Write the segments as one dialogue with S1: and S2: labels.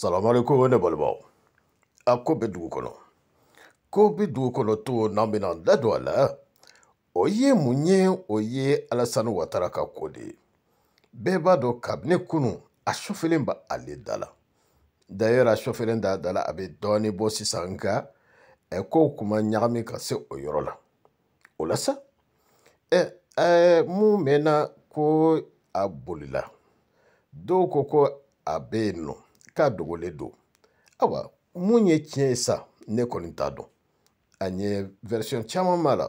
S1: salamualeykum ne balimaw a ko bɛ dugu kɔnɔ ko bɛ dugu kɔnɔ to n'an bɛna da don a la o ye mun ye o ye alasani watara ka ko de ye bɛɛ b'a dɔn kabini kunu a sɔfelen ba ale da la d'ailleurs a sɔfelen da da la a bɛ dɔɔnin bɔ sisan nka ɛ kow kuma ɲagami ka se o yɔrɔ la o la sa ɛ ɛɛ mun mɛnna ko a bolila dɔw ko ko a bɛ yen nɔ. No. k'a dogolen don ayiwa mun ye tiɲɛ ye sa ne kɔni t'a dɔn a ɲɛ version caman b'a la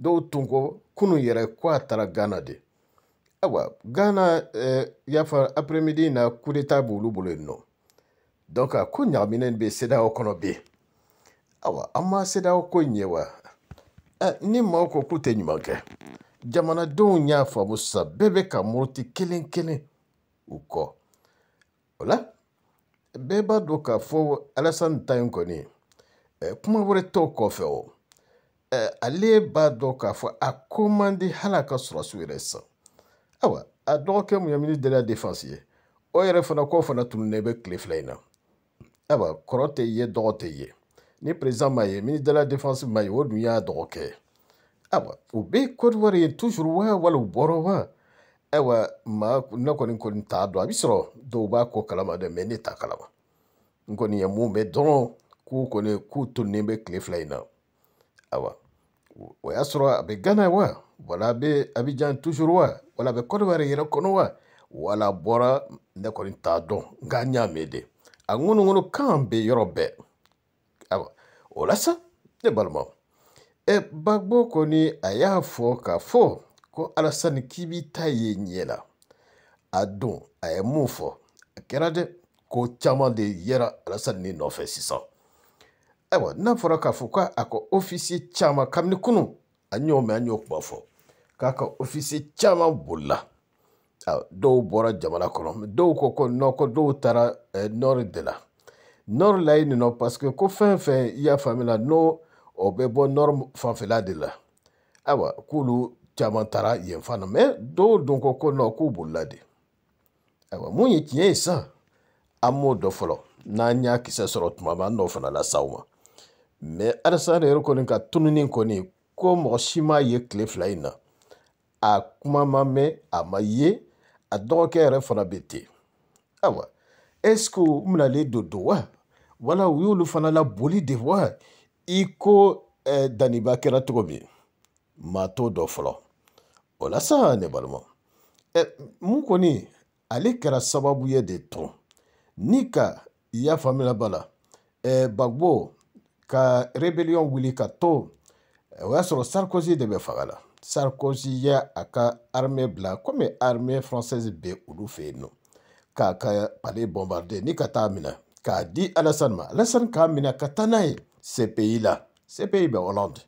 S1: dɔw tun ko kunu yɛrɛ ko a taara ghana de ayiwa ghana eh, yafa apremidi na kudeta b'olu bolo yen nɔ donc a ko ɲagaminen bɛ sedaw kɔnɔ bi ayiwa an ma sedaw ko ɲɛ wa eh, ni maaw ko k'u tɛ ɲuman kɛ jamanadenw y'a faamu sisan bɛɛ bɛ ka muruti kelen kelen u kɔ o la bɛɛ b'a dɔn k'a fɔ alasani ta in kɔni kuma wɛrɛ t'o kɔfɛ o ale b'a dɔn k'a fɔ a ko man di hali a ka sɔrɔsiw yɛrɛ san ayiwa a dɔgɔkɛ mun ye ministre de la défense ye o yɛrɛ fana k'o fana tununnen bɛ tile fila in na ayiwa kɔrɔ tɛ ye dɔgɔ tɛ ye ni président m'a ye ministre de la défense m'a ye o dun y'a dɔgɔkɛ ye ayiwa u bɛ Côte d'Ivoire ye toujours wa wali u bɔra wa. Ayiwa maa ne kɔni kɔni t'a dɔn a bɛ sɔrɔ dɔw b'a ko kalama dɛ mɛ ne t'a kalama n kɔni ye mun mɛ dɔrɔn k'u kɔni k'u tonnen bɛ tile fila in na o y'a sɔrɔ a bɛ gana wa wala a bɛ abijan tuzuru wa wala a bɛ Côte yɛrɛ kɔnɔ wa wala bɔra ne kɔni t'a dɔn nka n y'a mɛn de a ŋɔnɔŋɔnɔ kan bɛ yɔrɔ bɛɛ ayiwa o la sa ne balima ɛ e, Gbagbo kɔni a y'a fɔ k'a fɔ ko alasani k'i b'i ta ye ɲɛ la a don a ye mun fɔ a kɛra dɛ ko caman de yɛra alasani ne nɔfɛ sisan ayiwa n'a fɔra k'a fɔ k'a ka ofisiye caman kabini kunun an y'o mɛn an y'o kuma fɔ k'a ka ofisiye caman bolila dɔw bɔra jamana kɔnɔ dɔw ko ko nɔ ko dɔw taara nɔri de la nɔri la ye nin nɔ parce que ko fɛn fɛn i y'a faamuya n'o o bɛ bɔ nɔri fanfɛla de la ayiwa k'olu caman taara yen fana mɛ dɔw dun ko ko nɔn k'u bolila de ayiwa mun ye tiɲɛ ye sisan an m'o dɔ fɔlɔ n'an y'a kisɛ sɔrɔ tuma min an n'o fana lasaw ma mɛ alisa de yɛrɛ kɔni ka tununi kɔni ko mɔgɔ si m'a ye tile fila in na a kuma ma mɛn a ma ye a dɔgɔkɛ yɛrɛ fana bɛ ten ayiwa ɛsike u minalen don don wa wala u y'olu fana la boli de wa i ko eh, danniba kɛra cogo min maa t'o dɔn fɔlɔ o la sa ne balima eh, mun kɔni ale kɛra sababu ye de tɔn ni ka i y'a faamuyala ba la eh, bagbo ka rebellion wuli ka to eh, o y'a sɔrɔ sarkozy de bɛ faga la sarkozy ye a ka armée bila komi armée française bɛ olu fɛ yen nɔ k'a ka palais bombarder ni ka taa minɛ k'a di alasani ma alasani k'a minɛ ka taa n'a ye cpi la cpi bɛ hollande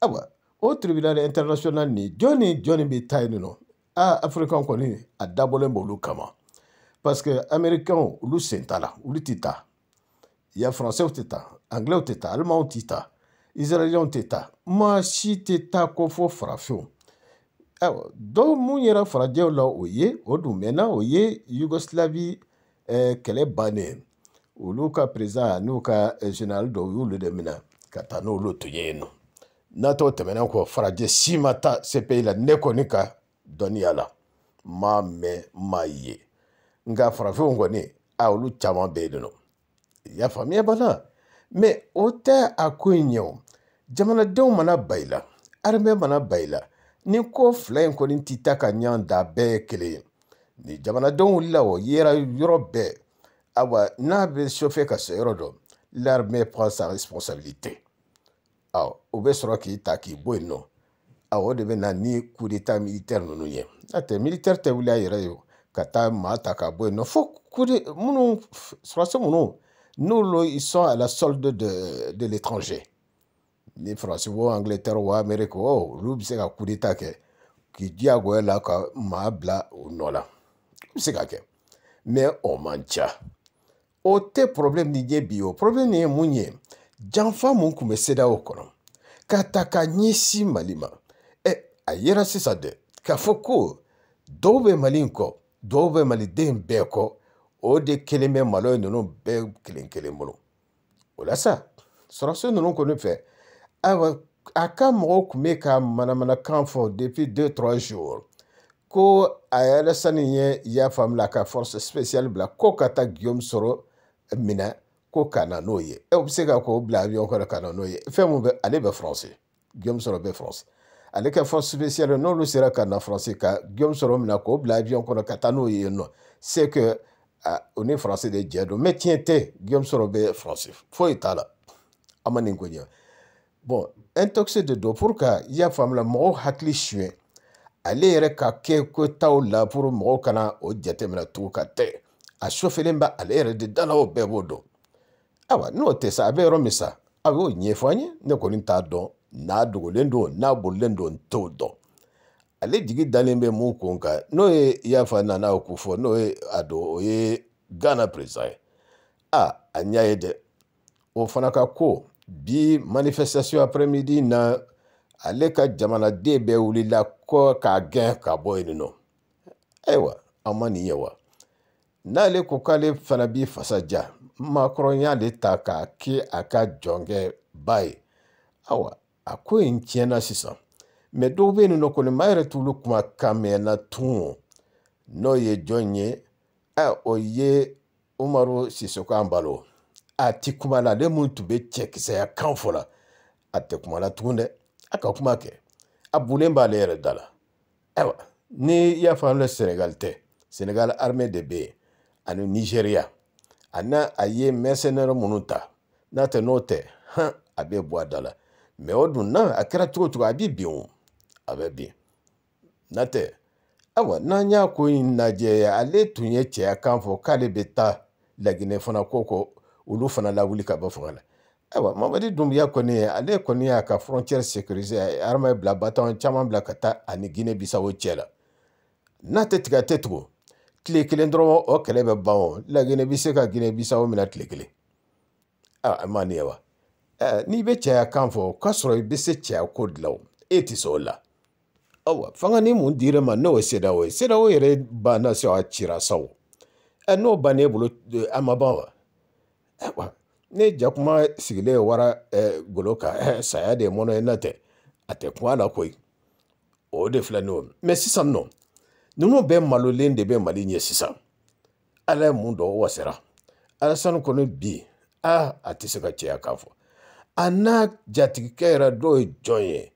S1: ayiwa o tribunal international nin jɔn ni jɔn ni bɛ taa yen nɔ aa afirikɛnw kɔni a dabɔlen b'olu kama parce que amɛrikɛnw olu sen t'a la olu ti taa ya faransɛw tɛ taa angilɛw tɛ taa alimanw ti taa israeliyɛnw tɛ taa maa si tɛ taa kɔ fɔ farafinw ayiwa dɔw mun yɛrɛ farajɛw la o ye o dun mɛnna o ye yugoslavi ɛɛ kɛlɛ bannen olu ka perezan n'u ka eh, general dɔw y'olu de minɛ ka taa n'olu tun ye yen nɔ. n'a t'o tɛmɛnen kɔ farajɛ si ma taa cpi la ne kɔni ka dɔnniya la n m'a mɛn n m'a ye nka farafinw kɔni a olu caman bɛ yen nɔ i y'a faamuya bana mɛ o tɛ a ko in ɲɛ o jamanadenw mana ba i la armée mana ba i la ni ko fila in kɔni ti ta ka ɲan da bɛɛ ye kelen ye ni jamanadenw wulila o yera yɔrɔ bɛɛ awa n'a bɛ sofɛ ka se yɔrɔ dɔ l'armée prend sa responsabilité o bɛ sɔrɔ k'i ta k'i bɔ yen nɔ o de bɛ na ni kudeta militɛri ninnu ye n'a tɛ militɛri tɛ wuli a yɛrɛ ye ka taa maa ta ka bɔ yen nɔ fo kude minnu sɔrɔsi minnu n'olu ils sont à la solde de de l'étranger ni faransi wo angleterre wo amérique wo olu bɛ se ka kudeta kɛ k'i diyagoya la ka maa bila o nɔ la o bɛ se ka kɛ mais o man ca o tɛ problème ni ye bi o problème nin ye mun ye janfa mun kun bɛ sedaw kɔnɔ ka ta ka ɲɛsin mali ma ɛ a yɛrɛ sisan dɛ k'a fɔ ko dɔw bɛ mali in kɔ dɔw bɛ maliden bɛɛ kɔ o de kelen bɛ malo ninnu bɛɛ kelen kelen bolo o la sa sɔrɔsi ninnu kɔni fɛ ayiwa a ka mɔgɔw tun bɛ ka manamanakan fɔ depuis deux trois jours ko a yɛrɛ sani ye yafa min a ka force spéciale bila ko ka taa guillaume sɔrɔ minɛ ko ka na n'o ye e bɛ se ka k'o bila avion kɔnɔ ka na n'o ye fɛn mun bɛ ale bɛ faransi guillaume sɔrɔ bɛ faransi ale ka force spéciale n'olu sera ka na faransi ka guillaume sɔrɔ minɛ k'o bila avion kɔnɔ ka taa n'o ye yen nɔ c'est que o ni faransi de jɛ don mais tiɲɛ tɛ guillaume sɔrɔ bɛ faransi foyi t'a la an ma nin ko ɲɛ bon intoxi de don pour que i y'a faamu la mɔgɔw hakili suɲɛ ale yɛrɛ ka kɛ ko taw la pour mɔgɔw kana o jateminɛ tugun ka tɛ a sofɛlen bɛ ale yɛrɛ de da la o bɛɛ b'o dɔn ayiwa n'o tɛ sa a bɛ yɔrɔ min sa aw e y'o ɲɛfɔ an ye ne kɔni t'a dɔn n'a dogolen don n'a bolilen don n t'o dɔn ale jigi dalen bɛ mun kun kan n'o ye i y'a fɔ nana o ko fɔ n'o ye a don o ye ghana president ye a an y'a ye dɛ o fana ka ko bi manifestation après midi na ale ka jamanaden bɛɛ wulila kɔ k'a gɛn ka bɔ yen nɔ ayiwa e an ma nin ye wa n'ale ko k'ale fana b'i fasa ja makɔrɔnya de ta k'a kɛ a ka jɔnkɛ ba ye awa a ko in tiɲɛna sisan mɛ dɔw bɛ yen nɔ kɔni maa yɛrɛ t'olu kuma kan mɛn tun o n'o ye jɔn ye a o ye umaru sisoko an balo a ti kuma la ale mun tun bɛ cɛkisɛya kan fɔ la a tɛ kuma la tugun dɛ a ka kuma kɛ a bulen b'ale yɛrɛ da la ayiwa ni i y'a fɔ an bɛ sɛnɛgali tɛ sɛnɛgali armée de bɛ yen ani nizeriya ana a ye mɛsɛnɛr minnu ta n'a tɛ n'o tɛ han a bɛ bɔ a da la mɛ o dun na a kɛra cogo cogo a bi bin o a bɛ bin n'a tɛ awa n'an y'a ko in lajɛ ale tun ye cɛya kan fɔ k'ale bɛ taa laginɛ fana ko kɔ olu fana lawuli ka bɔ fanga la ayiwa mamadi dunbiya kɔni ale kɔni y'a ka frontière sécurisé a ye bila batɔn caman bila ka taa ani guinée bisawo cɛ la n'a tɛ tigɛ a tɛ tugun tile kelen dɔrɔn o kɛlɛ bɛ ban o laginɛ bi se ka ginɛ bisawo minɛ tile kelen a ma nin ye wa n'i bɛ cɛya kan fɔ o ka sɔrɔ i bɛ se cɛya ko dilan o e tɛ se o la ayiwa fanga ni mun dira ma n'o ye sedaw ye sedaw yɛrɛ banna se a cira sa o n'o bannen e bolo a ma ban wa ayiwa ne jakuma sigilen wara golo kan saya de ye mɔnɔ ye n'o tɛ a tɛ kun a la koyi o de filɛ nin ye mɛ sisan nɔ ninnu bɛɛ malolen de bɛ mali ɲɛ sisan ala ye mun dɔ wasira alasani kɔnɔ bi a a tɛ se ka caya k'a fɔ a n'a jatigikɛ yɛrɛ dɔw ye jɔn ye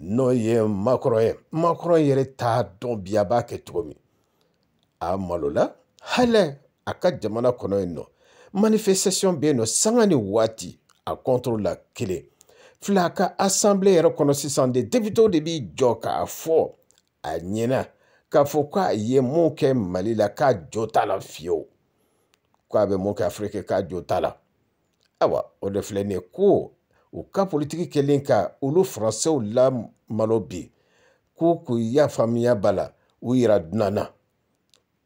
S1: n'o ye makɔrɔ ye makɔrɔ yɛrɛ t'a dɔn bi a b'a kɛ cogo min a malola hali a ka jamana kɔnɔ yen nɔ manifestation bɛ yen nɔ sanga ni waati a kɔntoro la kelen fila a ka assemblée yɛrɛ kɔnɔ sisan de député de b'i jɔ k'a fɔ a ɲɛna k'a fɔ k'a ye mun kɛ mali la k'a jo t'a la fiyewu k'a bɛ mun kɛ afiriki k'a jo t'a la ayiwa o de filɛ nin ye ko u ka politiki kɛlen ka olu faransew lamalo bi ko k'u y'a faamuya ba la u yira dunan na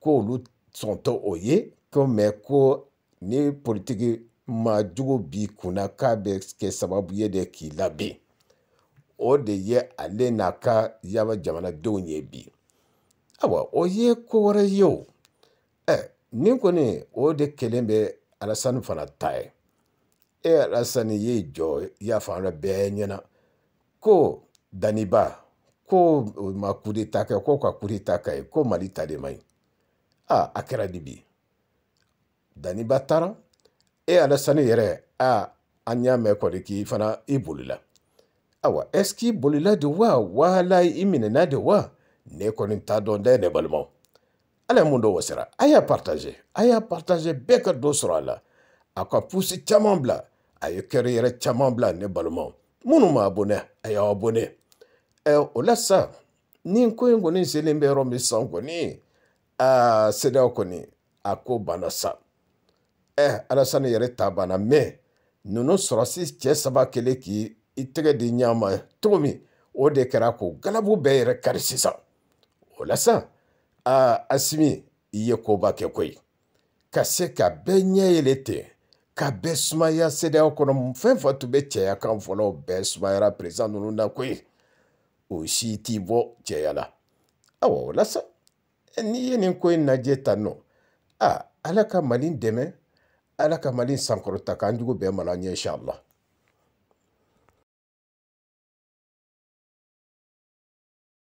S1: ko olu sɔn tɛ o ye ko mɛ ko ni politiki ma jugu b'i kunna k'a bɛ kɛ sababu ye de k'i labɛn o de ye ale n'a ka yaba jamanadenw ye bi Awa o ye ko wɛrɛ ye o ɛ nin kɔni o de kelen bɛ alasani fana ta ye e alasani ye jɔ y'a fɔ an bɛɛ ɲɛna ko daniba ko o ma kudeta kɛ k'o ka kudeta ka ye ko mali ta de ma ɲi a a kɛra di daniba taara e alasani yɛrɛ a an y'a mɛn kɔni k'i fana i bolila awa ɛsike i bolila de wa wala i minɛna de wa ne kɔni t'a dɔn dɛ ne balimaw ala ye mun dɔ wasira a y'a partage a y'a partage bɛɛ ka dɔ sɔrɔ a la a ka pusi caman bila a ye kɛrɛ yɛrɛ caman bila ne balimaw minnu ma abonné a y'aw abonné ɛ o la sa ni ko in kɔni selen bɛ yɔrɔ min sisan kɔni aa sedaw kɔni a ko banna sa ɛ alasani yɛrɛ ta banna mɛ ninnu sɔrɔsi cɛ saba kelen k'i tɛgɛ di ɲa ma cogo min o de kɛra k'o galabu bɛɛ yɛrɛ kari sisan walasa a asimi i ye koba kɛ koyi ka se ka bɛɛ ɲɛ yele ten ka bɛɛ sumaya sedeyaw kɔnɔ fɛn fɛn tun bɛ cɛya kan fɔlɔ bɛɛ sumayara peresidan ninnu na koyi o si t'i bɔ cɛya la awa walasa n'i ye nin ko in lajɛ tan nɔ a ala ka mali dɛmɛ ala ka mali sankɔrɔta k'an jugu bɛɛ mana ɲɛ insha allah